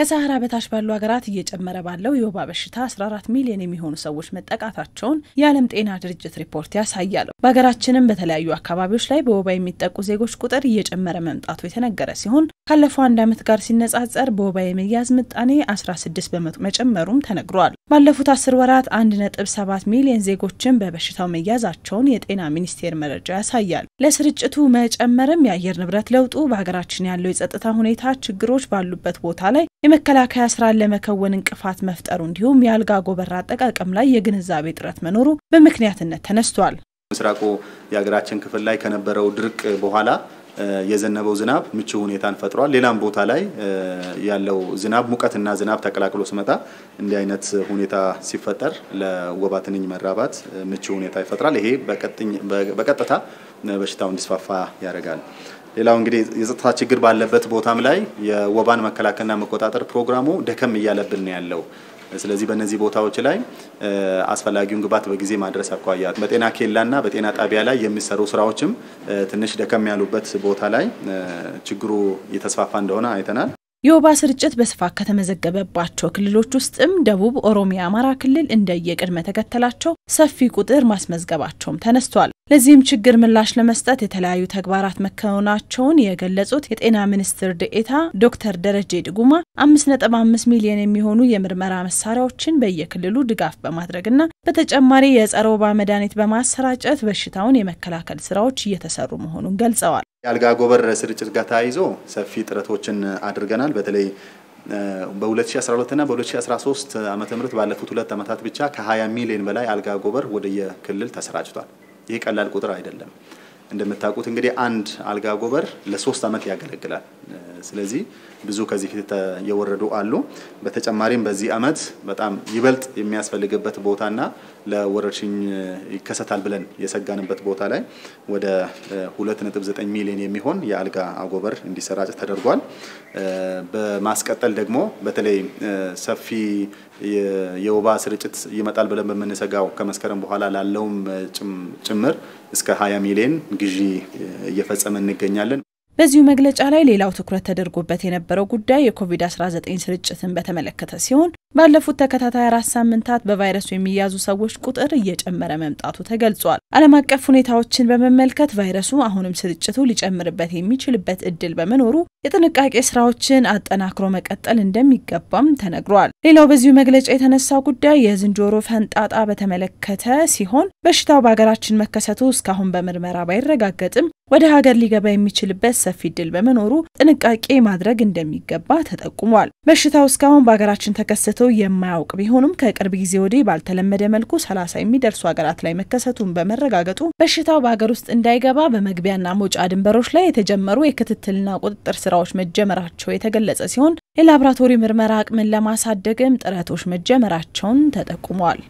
ከሰሃራ በታች ባሉ ሀገራት እየጨመረ ባለው የወባ በሽታ 14 ሚሊዮን የሚሆኑ ሰዎች መጠቃታቸውን የዓለም ጤና ድርጅት ሪፖርት ያሳያል። በሀገራችንም በተለያዩ አካባቢዎች ላይ በወባ የሚጠቁ ዜጎች ቁጥር እየጨመረ መምጣቱ የተነገረ ሲሆን ካለፈው አንድ ዓመት ጋር ሲነጻጸር በወባ የመያዝ ምጣኔ 16 በመቶ መጨመሩም ተነግሯል። ባለፉት አስር ወራት 1.7 ሚሊዮን ዜጎችን በበሽታው መያዛቸውን የጤና ሚኒስቴር መረጃ ያሳያል። ለስርጭቱ መጨመርም የአየር ንብረት ለውጡ፣ በሀገራችን ያለው የጸጥታ ሁኔታ ችግሮች ባሉበት ቦታ ላይ የመከላከያ ስራን ለመከወን እንቅፋት መፍጠሩ እንዲሁም የአልጋ ጎበር አጠቃቀም ላይ የግንዛቤ ጥረት መኖሩ በምክንያትነት ተነስቷል። ምስራቁ የሀገራችን ክፍል ላይ ከነበረው ድርቅ በኋላ የዘነበው ዝናብ ምቹ ሁኔታን ፈጥሯል። ሌላም ቦታ ላይ ያለው ዝናብ ሙቀትና ዝናብ ተቀላቅሎ ስመጣ እንዲህ አይነት ሁኔታ ሲፈጠር ለወባ ትንኝ መራባት ምቹ ሁኔታ ይፈጥራል። ይሄ በቀጥታ በሽታው እንዲስፋፋ ያደርጋል። ሌላው እንግዲህ የጸጥታ ችግር ባለበት ቦታም ላይ የወባን መከላከልና መቆጣጠር ፕሮግራሙ ደከም እያለብን ነው ያለው። ስለዚህ በእነዚህ ቦታዎች ላይ አስፈላጊውን ግባት በጊዜ ማድረስ አኳያ በጤና ኬላና በጤና ጣቢያ ላይ የሚሰሩ ስራዎችም ትንሽ ደከም ያሉበት ቦታ ላይ ችግሩ የተስፋፋ እንደሆነ አይተናል። የወባ ስርጭት በስፋት ከተመዘገበባቸው ክልሎች ውስጥም ደቡብ ኦሮሚያ፣ አማራ ክልል እንደየቅድመ ተከተላቸው ሰፊ ቁጥር ማስመዝገባቸውም ተነስቷል። ለዚህም ችግር ምላሽ ለመስጠት የተለያዩ ተግባራት መከናወናቸውን የገለጹት የጤና ሚኒስትር ዴኤታ ዶክተር ደረጀ ድጉማ 5.5 ሚሊዮን የሚሆኑ የምርመራ መሳሪያዎችን በየክልሉ ድጋፍ በማድረግና በተጨማሪ የጸረ ወባ መድኃኒት በማሰራጨት በሽታውን የመከላከል ስራዎች እየተሰሩ መሆኑን ገልጸዋል። የአልጋ ጎበር ስርጭት ጋር ተያይዞ ሰፊ ጥረቶችን አድርገናል። በተለይ በ2012 እና በ2013 ዓመተ ምህረት ባለፉት ሁለት ዓመታት ብቻ ከ20 ሚሊዮን በላይ አልጋ ጎበር ወደየክልል ተሰራጭቷል። ይህ ቀላል ቁጥር አይደለም። እንደምታውቁት እንግዲህ አንድ አልጋ ጎበር ለሶስት ዓመት ያገለግላል። ስለዚህ ብዙ ከዚህ ፊት የወረዱ አሉ። በተጨማሪም በዚህ ዓመት በጣም ይበልጥ የሚያስፈልግበት ቦታና ለወረርሽኝ ይከሰታል ብለን የሰጋንበት ቦታ ላይ ወደ 2.9 ሚሊዮን የሚሆን የአልጋ አጎበር እንዲሰራጭ ተደርጓል። በማስቀጠል ደግሞ በተለይ ሰፊ የወባ ስርጭት ይመጣል ብለን በምንሰጋው ከመስከረም በኋላ ላለውም ጭምር እስከ 20 ሚሊዮን ግዢ እየፈጸመ እንገኛለን። በዚሁ መግለጫ ላይ ሌላው ትኩረት ተደርጎበት የነበረው ጉዳይ የኮቪድ-19 ስርጭትን በተመለከተ ሲሆን ባለፉት ተከታታይ አራት ሳምንታት በቫይረሱ የሚያዙ ሰዎች ቁጥር እየጨመረ መምጣቱ ተገልጿል። ዓለም አቀፍ ሁኔታዎችን በመመልከት ቫይረሱ አሁንም ስርጭቱ ሊጨምርበት የሚችልበት እድል በመኖሩ የጥንቃቄ ስራዎችን አጠናክሮ መቀጠል እንደሚገባም ተነግሯል። ሌላው በዚሁ መግለጫ የተነሳው ጉዳይ የዝንጀሮ ፈንጣጣ በተመለከተ ሲሆን በሽታው በሀገራችን መከሰቱ እስካሁን በምርመራ ባይረጋገጥም ወደ ሀገር ሊገባ የሚችልበት ሰፊ እድል በመኖሩ ጥንቃቄ ማድረግ እንደሚገባ ተጠቁሟል። በሽታው እስካሁን በሀገራችን ተከስቶ ተከስቶ የማያውቅ ቢሆንም ከቅርብ ጊዜ ወዲህ ባልተለመደ መልኩ ሰላሳ የሚደርሱ ሀገራት ላይ መከሰቱን በመረጋገጡ በሽታው በሀገር ውስጥ እንዳይገባ በመግቢያና መውጫ ድንበሮች ላይ የተጀመሩ የክትትልና ቁጥጥር ስራዎች መጀመራቸው የተገለጸ ሲሆን የላብራቶሪ ምርመራ አቅምን ለማሳደግም ጥረቶች መጀመራቸውን ተጠቁመዋል።